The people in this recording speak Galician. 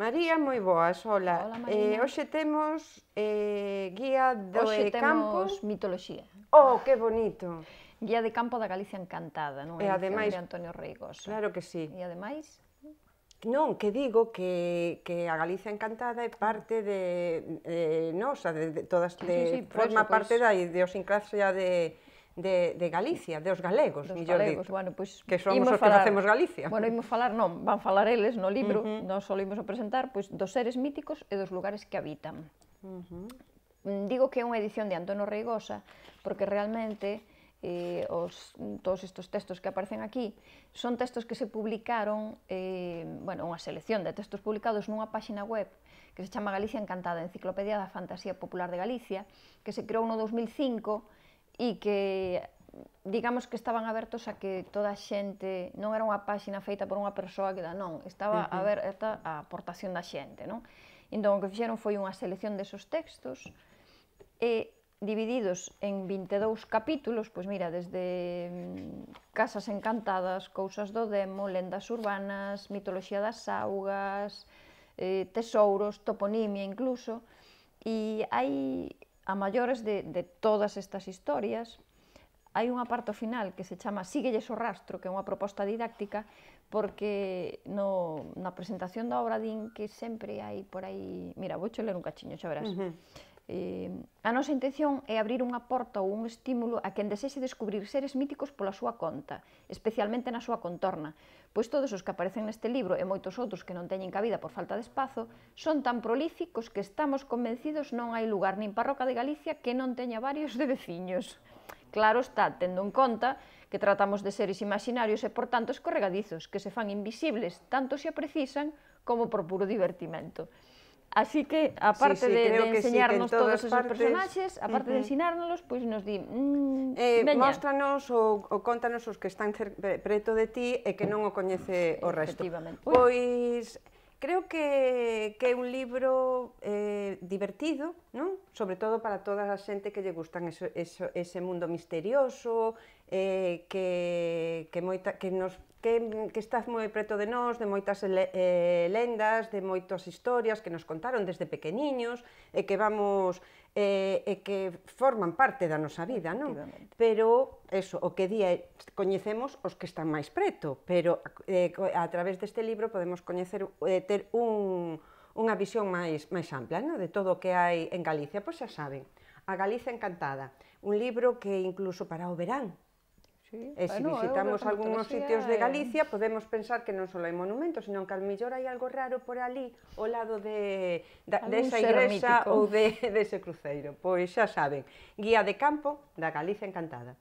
María, moi boas, hola. hola eh, hoxe temos eh, guía do hoxe campo. Hoxe temos mitoloxía. Oh, que bonito. Guía de campo da Galicia Encantada, non é? E ademais... De Antonio Reigoso. Claro que sí. E ademais... Non, que digo que, que a Galicia Encantada é parte de, de nosa, de, de todas, de, sí, sí, sí, forma eso, parte da idiosincrasia de, de, de Galicia, de os galegos, dos millor galegos. dito. Bueno, pues, pois que somos os falar, que facemos Galicia. Bueno, imos falar, non, van falar eles no libro, uh -huh. nós só imos a presentar pois, dos seres míticos e dos lugares que habitan. Uh -huh. Mm, digo que é unha edición de Antonio Reigosa, porque realmente eh, os, todos estes textos que aparecen aquí son textos que se publicaron, eh, bueno, unha selección de textos publicados nunha páxina web que se chama Galicia Encantada, Enciclopedia da Fantasía Popular de Galicia, que se creou no 2005 e que digamos que estaban abertos a que toda a xente, non era unha páxina feita por unha persoa que da, non, estaba uh -huh. aberta a aportación da xente, non? Entón o que fixeron foi unha selección desos textos e divididos en 22 capítulos, pois mira, desde mm, casas encantadas, cousas do demo, lendas urbanas, mitoloxía das augas, eh, tesouros, toponimia incluso, e hai a maiores de, de todas estas historias, hai unha parte final que se chama Síguelles o rastro, que é unha proposta didáctica, porque no, na presentación da obra din que sempre hai por aí... Mira, vou ler un cachiño, xa verás. Uh -huh. Eh, a nosa intención é abrir unha porta ou un estímulo a quen desexe descubrir seres míticos pola súa conta, especialmente na súa contorna, pois todos os que aparecen neste libro e moitos outros que non teñen cabida por falta de espazo son tan prolíficos que estamos convencidos non hai lugar nin parroca de Galicia que non teña varios de veciños. Claro está, tendo en conta que tratamos de seres imaginarios e, por tanto, escorregadizos, que se fan invisibles tanto se precisan como por puro divertimento. Así que, aparte sí, sí, de, de enseñarnos sí, en todos esos partes, personaxes, aparte uh -huh. de ensinárnoslos, pois pues nos di... Mm, eh, Móstranos ou, ou contanos os que están preto de ti e que non o coñece o resto. Pois creo que, que é un libro eh, divertido, non? sobre todo para toda a xente que lle gustan ese, ese, ese mundo misterioso, eh, que, que, moita, que nos que, que estás moi preto de nós, de moitas eh, lendas, de moitas historias que nos contaron desde pequeniños, e que vamos e, eh, e que forman parte da nosa vida, non? Pero eso, o que día coñecemos os que están máis preto, pero eh, a través deste libro podemos coñecer eh, ter un unha visión máis máis ampla, non? De todo o que hai en Galicia, pois xa saben. A Galicia encantada, un libro que incluso para o verán Sí, e eh, se bueno, visitamos algúns sitios de Galicia, eh... podemos pensar que non só hai monumentos, senón que al mellor hai algo raro por ali, ao lado de, da, de igrexa ou de, de ese cruceiro. Pois xa saben, guía de campo da Galicia encantada.